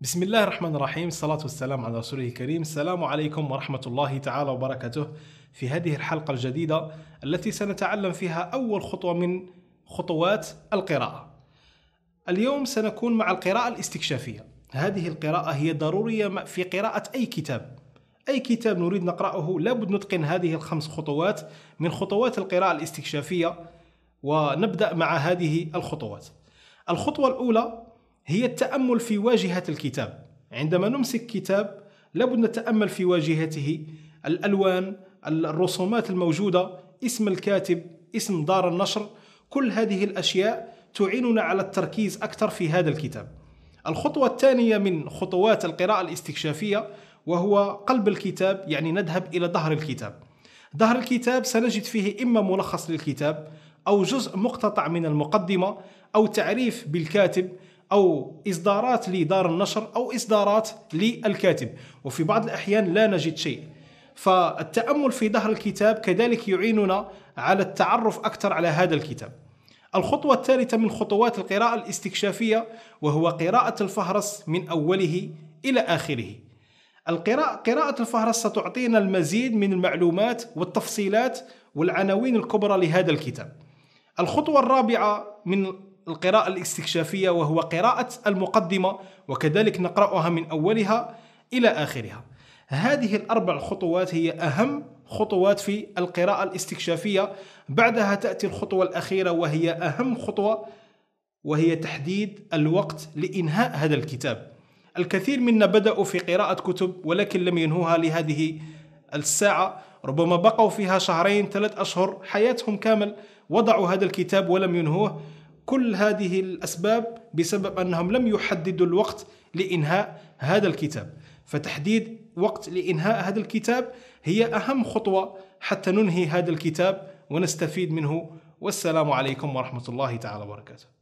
بسم الله الرحمن الرحيم الصلاة والسلام على رسوله الكريم السلام عليكم ورحمة الله تعالى وبركاته في هذه الحلقة الجديدة التي سنتعلم فيها أول خطوة من خطوات القراءة اليوم سنكون مع القراءة الاستكشافية هذه القراءة هي ضرورية في قراءة أي كتاب أي كتاب نريد نقرأه لابد نتقن هذه الخمس خطوات من خطوات القراءة الاستكشافية ونبدأ مع هذه الخطوات الخطوة الأولى هي التأمل في واجهة الكتاب عندما نمسك كتاب لابد نتأمل في واجهته الألوان الرسومات الموجودة اسم الكاتب اسم دار النشر كل هذه الأشياء تعيننا على التركيز أكثر في هذا الكتاب الخطوة الثانية من خطوات القراءة الاستكشافية وهو قلب الكتاب يعني نذهب إلى ظهر الكتاب ظهر الكتاب سنجد فيه إما ملخص للكتاب أو جزء مقتطع من المقدمة أو تعريف بالكاتب أو إصدارات لدار النشر أو إصدارات للكاتب وفي بعض الأحيان لا نجد شيء فالتأمل في ظهر الكتاب كذلك يعيننا على التعرف أكثر على هذا الكتاب الخطوة الثالثة من خطوات القراءة الاستكشافية وهو قراءة الفهرس من أوله إلى آخره القراءة قراءة الفهرس ستعطينا المزيد من المعلومات والتفصيلات والعناوين الكبرى لهذا الكتاب الخطوة الرابعة من القراءة الاستكشافية وهو قراءة المقدمة وكذلك نقرأها من أولها إلى آخرها هذه الأربع خطوات هي أهم خطوات في القراءة الاستكشافية بعدها تأتي الخطوة الأخيرة وهي أهم خطوة وهي تحديد الوقت لإنهاء هذا الكتاب الكثير منا بدأوا في قراءة كتب ولكن لم ينهوها لهذه الساعة ربما بقوا فيها شهرين ثلاث أشهر حياتهم كامل وضعوا هذا الكتاب ولم ينهوه كل هذه الأسباب بسبب أنهم لم يحددوا الوقت لإنهاء هذا الكتاب فتحديد وقت لإنهاء هذا الكتاب هي أهم خطوة حتى ننهي هذا الكتاب ونستفيد منه والسلام عليكم ورحمة الله تعالى وبركاته